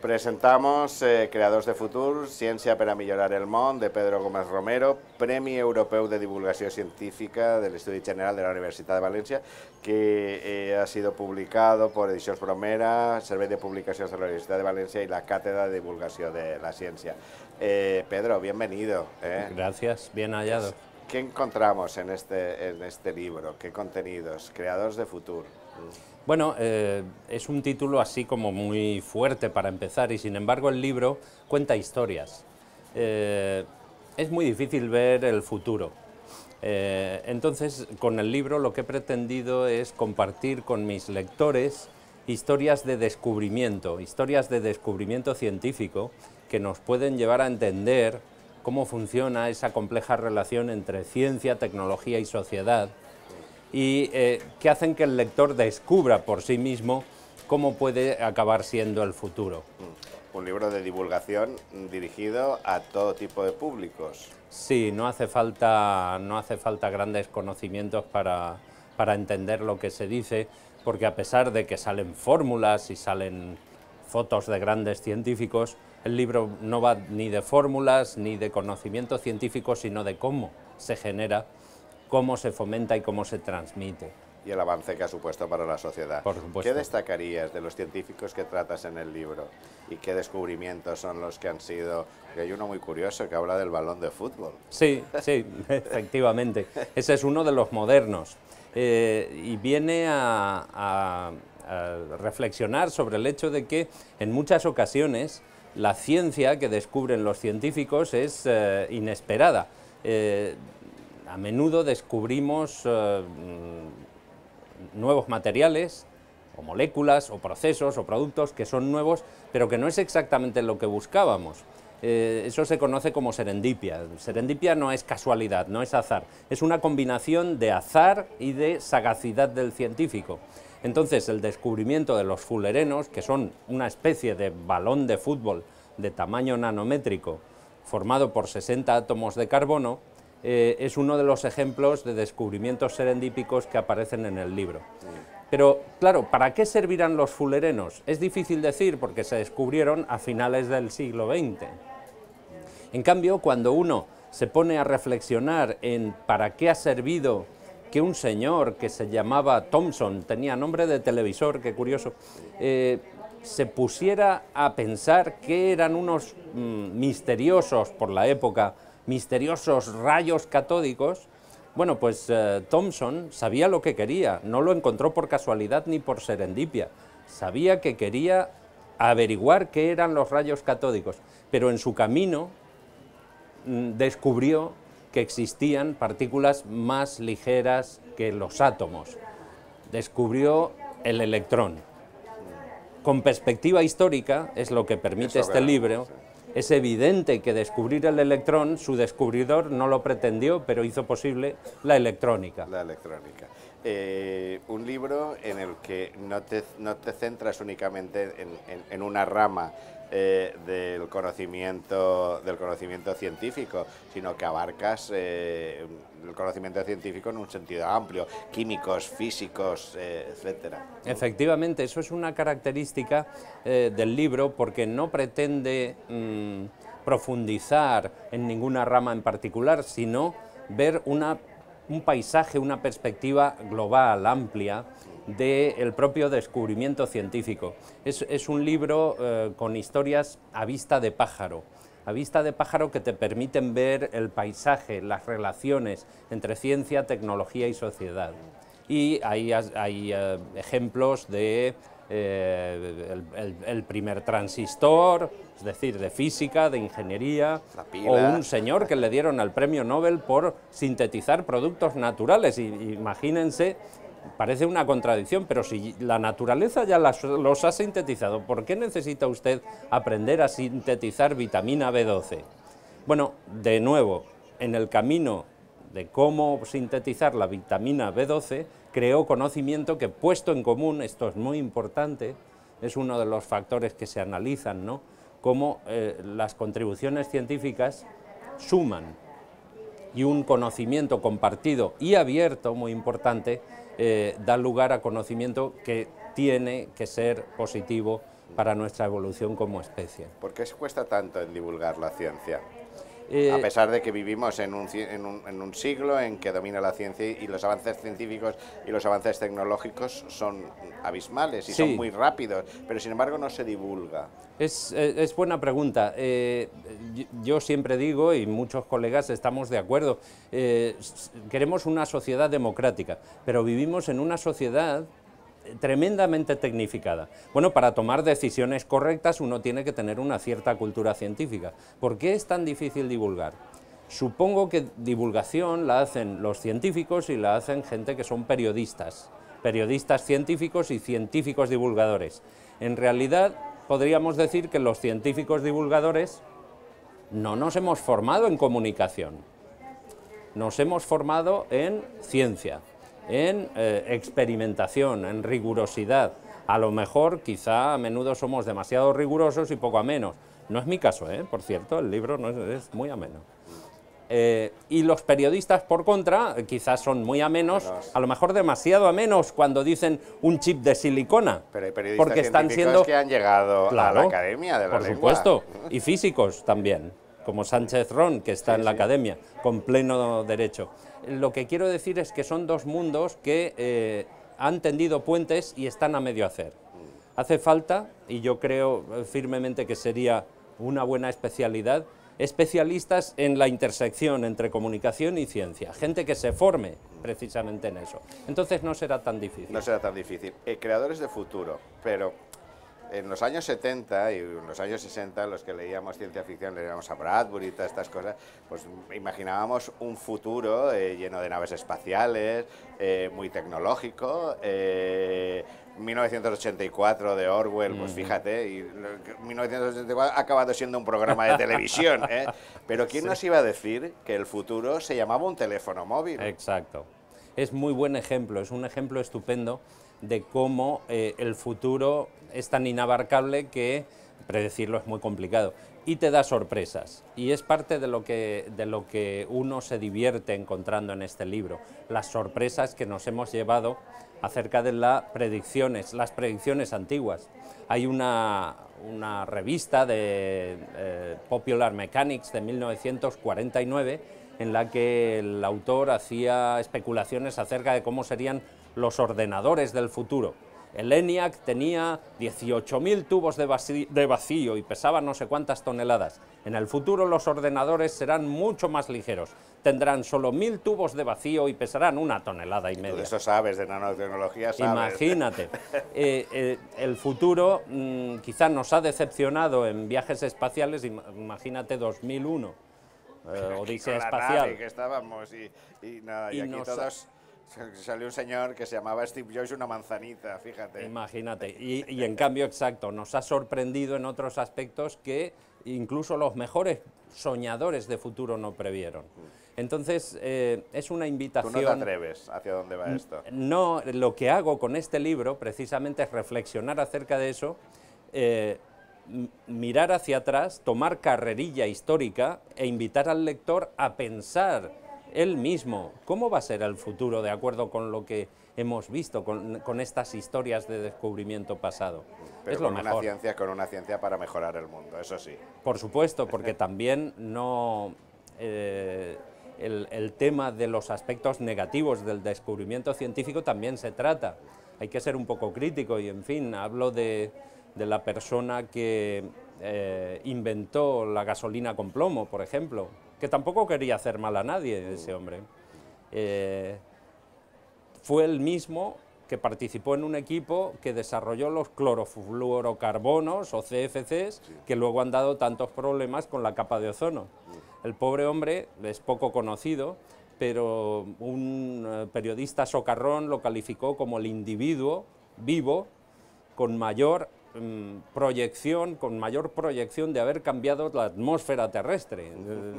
Presentamos eh, creadores de Futur, ciencia para mejorar el mundo, de Pedro Gómez Romero, Premio Europeo de Divulgación Científica del Estudio General de la Universidad de Valencia, que eh, ha sido publicado por Ediciones Bromera, Servei de Publicaciones de la Universidad de Valencia y la Cátedra de Divulgación de la Ciencia. Eh, Pedro, bienvenido. Gracias, bien hallado. ¿Qué encontramos en este, en este libro? ¿Qué contenidos? Creadores de Futur. Bueno, eh, es un título así como muy fuerte para empezar y sin embargo el libro cuenta historias. Eh, es muy difícil ver el futuro. Eh, entonces, con el libro lo que he pretendido es compartir con mis lectores historias de descubrimiento, historias de descubrimiento científico que nos pueden llevar a entender cómo funciona esa compleja relación entre ciencia, tecnología y sociedad y eh, que hacen que el lector descubra por sí mismo cómo puede acabar siendo el futuro. Mm. Un libro de divulgación dirigido a todo tipo de públicos. Sí, no hace falta, grandes conocimientos para, para entender lo que se dice, porque a pesar de que salen fórmulas y salen fotos de grandes científicos, el libro no va ni de fórmulas ni de conocimiento científico, sino de cómo se genera cómo se fomenta y cómo se transmite. Y el avance que ha supuesto para la sociedad. ¿Qué destacarías de los científicos que tratas en el libro? ¿Y qué descubrimientos son los que han sido? hay uno muy curioso que habla del balón de fútbol. Sí, sí, efectivamente. Ese es uno de los modernos. Eh, y viene a, reflexionar sobre el hecho de que en muchas ocasiones la ciencia que descubren los científicos es eh, inesperada. Eh, a menudo descubrimos eh, mm, nuevos materiales o moléculas o procesos o productos que son nuevos, pero que no es exactamente lo que buscábamos. Eh, eso se conoce como serendipia. Serendipia no es casualidad, no es azar, es una combinación de azar y de sagacidad del científico. Entonces, el descubrimiento de los fulerenos, que son una especie de balón de fútbol de tamaño nanométrico, formado por 60 átomos de carbono, eh, es uno de los ejemplos de descubrimientos serendípicos que aparecen en el libro. Mm. Pero claro, ¿para qué servirán los fulerenos? Es difícil decir porque se descubrieron a finales del siglo XX. En cambio, cuando uno se pone a reflexionar en para qué ha servido que un señor que se llamaba Thompson, tenía nombre de televisor, qué curioso, eh, se pusiera a pensar que eran unos mm, misteriosos por la época misteriosos rayos catódicos, bueno, pues eh, Thomson sabía lo que quería, no lo encontró por casualidad ni por serendipia, sabía que quería averiguar qué eran los rayos catódicos, pero en su camino mm, descubrió que existían partículas más ligeras que los átomos. Descubrió el electrón. Con perspectiva histórica, es lo que permite este libro, es evidente que descubrir el electrón, su descubridor no lo pretendió, pero hizo posible la electrónica. La electrónica. Eh, un libro en el que no te, no te centras únicamente en una rama eh, del, conocimiento, del conocimiento científico, sino que abarcas eh, el conocimiento científico en un sentido amplio, químicos, físicos, eh, etcétera. Efectivamente, eso es una característica del libro porque no pretende mm, profundizar en ninguna rama en particular, sino ver un paisaje, una perspectiva global, amplia, del propio descubrimiento científico. Es, un libro eh, con historias a vista de pájaro, a vista de pájaro que te permiten ver el paisaje, las relaciones entre ciencia, tecnología y sociedad. Y hay, hay eh, ejemplos de eh, el, primer transistor, es decir, de física, de ingeniería, o un señor que le dieron el premio Nobel por sintetizar productos naturales. imagínense parece una contradicción, pero si la naturaleza ya los ha sintetizado, ¿por qué necesita usted aprender a sintetizar vitamina B12? Bueno, de nuevo, en el camino de cómo sintetizar la vitamina B12, creó conocimiento que puesto en común, esto es muy importante, es uno de los factores que se analizan, ¿no? cómo eh, las contribuciones científicas suman y un conocimiento compartido y abierto, muy importante, eh, da lugar a conocimiento que tiene que ser positivo para nuestra evolución como especie. ¿Por qué se cuesta tanto en divulgar la ciencia? Eh, a pesar de que vivimos en un, siglo en que domina la ciencia y los avances científicos y los avances tecnológicos son abismales y son muy rápidos, pero sin embargo no se divulga. Es, buena pregunta. Eh, yo siempre digo, y muchos colegas estamos de acuerdo, eh, queremos una sociedad democrática, pero vivimos en una sociedad tremendamente tecnificada. Bueno, para tomar decisiones correctas uno tiene que tener una cierta cultura científica. ¿Por qué es tan difícil divulgar? Supongo que divulgación la hacen los científicos y la hacen gente que son periodistas, periodistas científicos y científicos divulgadores. En realidad podríamos decir que los científicos divulgadores no nos hemos formado en comunicación, nos hemos formado en ciencia en eh, experimentación, en rigurosidad. A lo mejor, quizá a menudo somos demasiado rigurosos y poco amenos. No es mi caso, ¿eh? por cierto, el libro no es, muy ameno. Eh, y los periodistas, por contra, quizás son muy amenos, a lo mejor demasiado amenos cuando dicen un chip de silicona. porque están siendo que han llegado a la academia de Por supuesto, y físicos también como Sánchez Ron, que está en la academia, con pleno derecho. Lo que quiero decir es que son dos mundos que eh, han tendido puentes y están a medio hacer. Hace falta, y yo creo firmemente que sería una buena especialidad, especialistas en la intersección entre comunicación y ciencia, gente que se forme precisamente en eso. Entonces no será tan difícil. No será tan difícil. Eh, creadores de futuro, pero en los años 70 y en los años 60, los que leíamos ciencia ficción, leíamos a Bradbury y todas estas cosas, pues imaginábamos un futuro eh, lleno de naves espaciales, eh, muy tecnológico. 1984 eh, de Orwell, pues fíjate, y 1984 ha acabado siendo un programa de televisión. Pero ¿quién nos iba a decir que el futuro se llamaba un teléfono móvil? Exacto. Es muy buen ejemplo, es un ejemplo estupendo de cómo eh, el futuro es tan inabarcable que predecirlo es muy complicado y te da sorpresas. Y es parte de lo, que, de lo que uno se divierte encontrando en este libro, las sorpresas que nos hemos llevado acerca de las predicciones, las predicciones antiguas. Hay una, revista de eh, Popular Mechanics de 1949 en la que el autor hacía especulaciones acerca de cómo serían los ordenadores del futuro. El ENIAC tenía 18.000 tubos de, vacío y pesaba no sé cuántas toneladas. En el futuro los ordenadores serán mucho más ligeros. Tendrán solo 1.000 tubos de vacío y pesarán una tonelada y media. de sabes, de nanotecnología sabes. Imagínate. Eh, eh, el futuro quizás mm, quizá nos ha decepcionado en viajes espaciales, imagínate 2001. Eh, o espacial. que estábamos y, nada, y aquí todos Salió un señor que se llamaba Steve Jobs una manzanita, fíjate. Imagínate. Y, en cambio, exacto, nos ha sorprendido en otros aspectos que incluso los mejores soñadores de futuro no previeron. Entonces, eh, es una invitación... ¿Tú no te atreves hacia dónde va esto? No, lo que hago con este libro precisamente es reflexionar acerca de eso, eh, mirar hacia atrás, tomar carrerilla histórica e invitar al lector a pensar él mismo. ¿Cómo va a ser el futuro de acuerdo con lo que hemos visto, con, estas historias de descubrimiento pasado? es lo mejor. Una ciencia, con una ciencia para mejorar el mundo, eso sí. Por supuesto, porque también no... Eh, el, tema de los aspectos negativos del descubrimiento científico también se trata. Hay que ser un poco crítico y, en fin, hablo de, la persona que eh, inventó la gasolina con plomo, por ejemplo que tampoco quería hacer mal a nadie ese hombre. Eh, fue el mismo que participó en un equipo que desarrolló los clorofluorocarbonos o CFCs, que luego han dado tantos problemas con la capa de ozono. El pobre hombre es poco conocido, pero un eh, periodista socarrón lo calificó como el individuo vivo con mayor Mm, proyección, con mayor proyección de haber cambiado la atmósfera terrestre. Eh,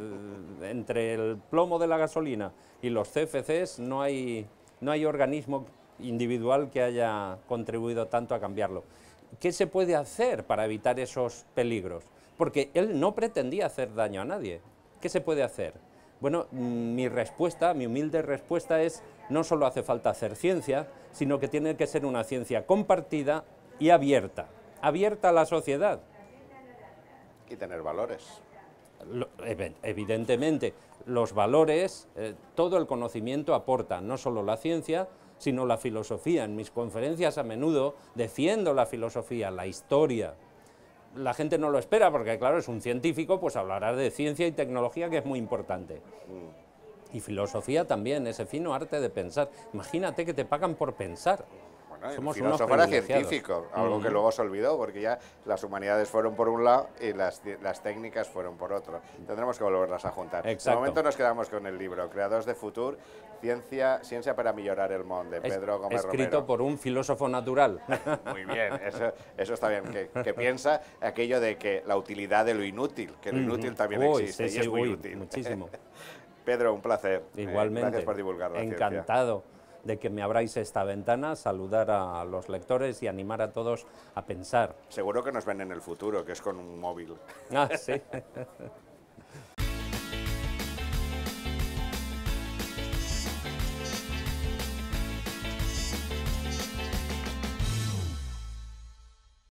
entre el plomo de la gasolina y los CFCs no hay, no hay organismo individual que haya contribuido tanto a cambiarlo. ¿Qué se puede hacer para evitar esos peligros? Porque él no pretendía hacer daño a nadie. ¿Qué se puede hacer? Bueno, mm, mi respuesta, mi humilde respuesta es, no solo hace falta hacer ciencia, sino que tiene que ser una ciencia compartida y abierta abierta a la sociedad. Y tener valores. evidentemente, los valores, eh, todo el conocimiento aporta, no solo la ciencia, sino la filosofía. En mis conferencias a menudo defiendo la filosofía, la historia. La gente no lo espera porque, claro, es un científico, pues hablará de ciencia y tecnología, que es muy importante. Mm. Y filosofía también, ese fino arte de pensar. Imagínate que te pagan por pensar. ¿no? Somos científico, algo que luego se olvidó porque ya las humanidades fueron por un lado y las, las técnicas fueron por otro. Tendremos que volverlas a juntar. De momento nos quedamos con el libro, Creadores de Futuro, Ciencia, Ciencia para mejorar el Mundo, de Pedro Gómez Escrito por un filósofo natural. Muy bien, eso, eso está bien, que, que, piensa aquello de que la utilidad de lo inútil, que lo inútil también existe y es muy útil. Muchísimo. Pedro, un placer. Igualmente. gracias por Encantado de que me abráis esta ventana, saludar a los lectores y animar a todos a pensar. Seguro que nos ven en el futuro, que es con un móvil. Ah, sí.